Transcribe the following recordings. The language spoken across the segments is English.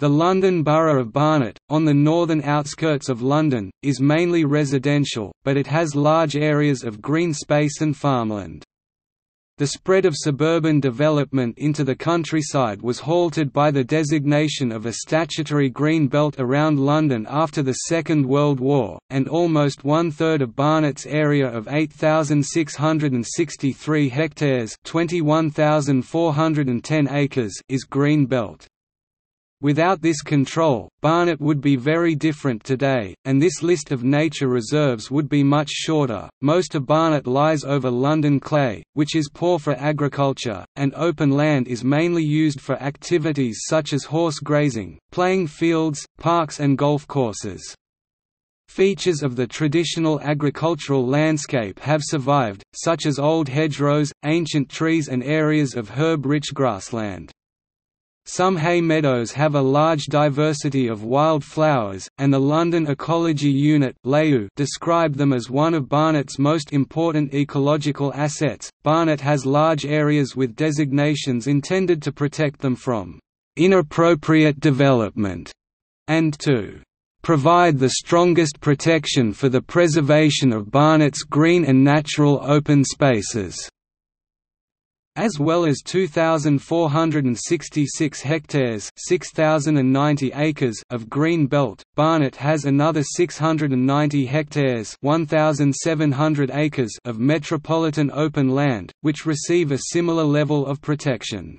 The London Borough of Barnet, on the northern outskirts of London, is mainly residential, but it has large areas of green space and farmland. The spread of suburban development into the countryside was halted by the designation of a statutory green belt around London after the Second World War, and almost one-third of Barnet's area of 8,663 hectares 21,410 acres is green belt. Without this control, Barnet would be very different today, and this list of nature reserves would be much shorter. Most of Barnet lies over London clay, which is poor for agriculture, and open land is mainly used for activities such as horse grazing, playing fields, parks, and golf courses. Features of the traditional agricultural landscape have survived, such as old hedgerows, ancient trees, and areas of herb rich grassland. Some hay meadows have a large diversity of wild flowers, and the London Ecology Unit described them as one of Barnet's most important ecological assets. Barnet has large areas with designations intended to protect them from inappropriate development and to provide the strongest protection for the preservation of Barnet's green and natural open spaces as well as 2,466 hectares 6,090 acres of green belt. Barnet has another 690 hectares 1,700 acres of metropolitan open land, which receive a similar level of protection.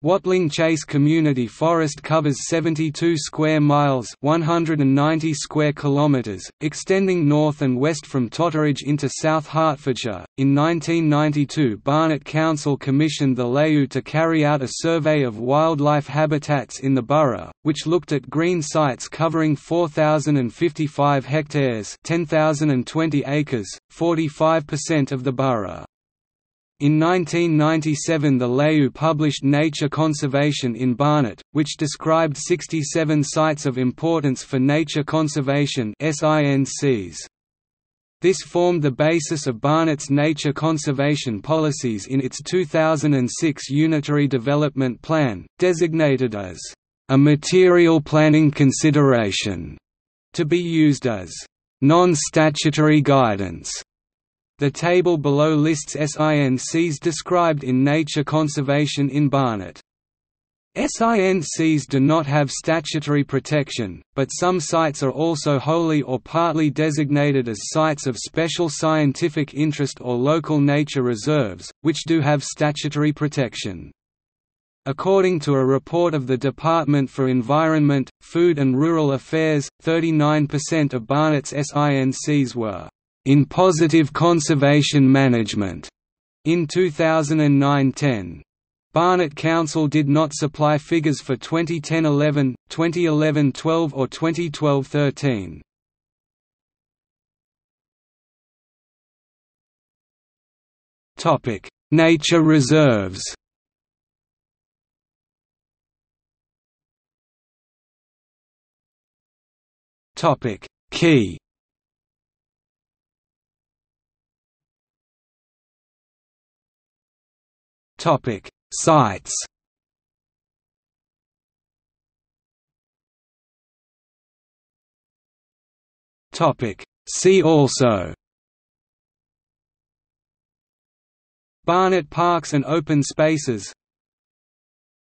Watling Chase Community Forest covers 72 square miles, 190 square kilometers, extending north and west from Totteridge into South Hertfordshire. In 1992, Barnet Council commissioned the LAU to carry out a survey of wildlife habitats in the borough, which looked at green sites covering 4055 hectares, 10020 acres, 45% of the borough. In 1997 the LEU published Nature Conservation in Barnet, which described 67 sites of importance for nature conservation This formed the basis of Barnet's nature conservation policies in its 2006 Unitary Development Plan, designated as, "...a material planning consideration", to be used as, "...non-statutory guidance", the table below lists SINCs described in Nature Conservation in Barnet. SINCs do not have statutory protection, but some sites are also wholly or partly designated as sites of special scientific interest or local nature reserves, which do have statutory protection. According to a report of the Department for Environment, Food and Rural Affairs, 39% of Barnett's SINCs were in Positive Conservation Management in 2009-10. Barnett Council did not supply figures for 2010-11, 2011-12 or 2012-13. Topic: Nature reserves. Topic: Key Topic: Sites. Topic: See also. Barnet Parks and Open Spaces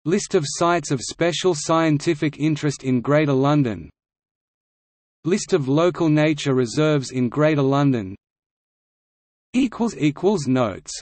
List of sites of special scientific interest in Greater London List of local nature reserves in Greater London Notes